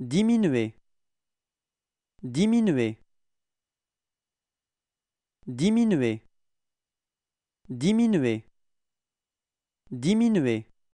diminuer diminuer diminuer diminuer diminuer